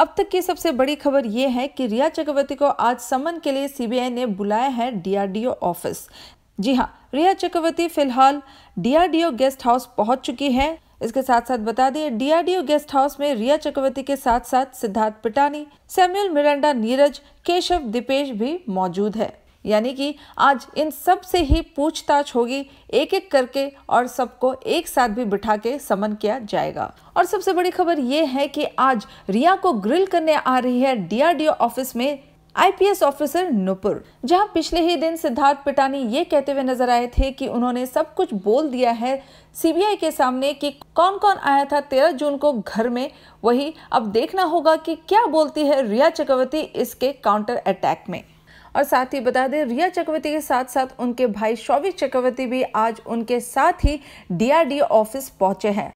अब तक की सबसे बड़ी खबर यह है कि रिया चक्रवर्ती को आज समन के लिए सीबीआई ने बुलाया है डीआरडीओ ऑफिस जी हाँ रिया चक्रवर्ती फिलहाल डीआरडीओ गेस्ट हाउस पहुंच चुकी है इसके साथ साथ बता दें डीआरडीओ गेस्ट हाउस में रिया चक्रवर्ती के साथ साथ सिद्धार्थ पिटानी सैमुअल मिरांडा नीरज केशव दीपेश भी मौजूद है यानी कि आज इन सब से ही पूछताछ होगी एक एक करके और सबको एक साथ भी बिठा के समन किया जाएगा और सबसे बड़ी खबर ये है कि आज रिया को ग्रिल करने आ रही है डीआरडीओ ऑफिस में आईपीएस ऑफिसर नुपुर जहां पिछले ही दिन सिद्धार्थ पिटानी ये कहते हुए नजर आए थे कि उन्होंने सब कुछ बोल दिया है सीबीआई के सामने कि कौन कौन आया था तेरह जून को घर में वही अब देखना होगा कि क्या बोलती है रिया चक्रवर्ती इसके काउंटर अटैक में और साथ ही बता दें रिया चक्रवर्ती के साथ साथ उनके भाई शौविक चक्रवर्ती भी आज उनके साथ ही डीआरडी ऑफिस पहुंचे हैं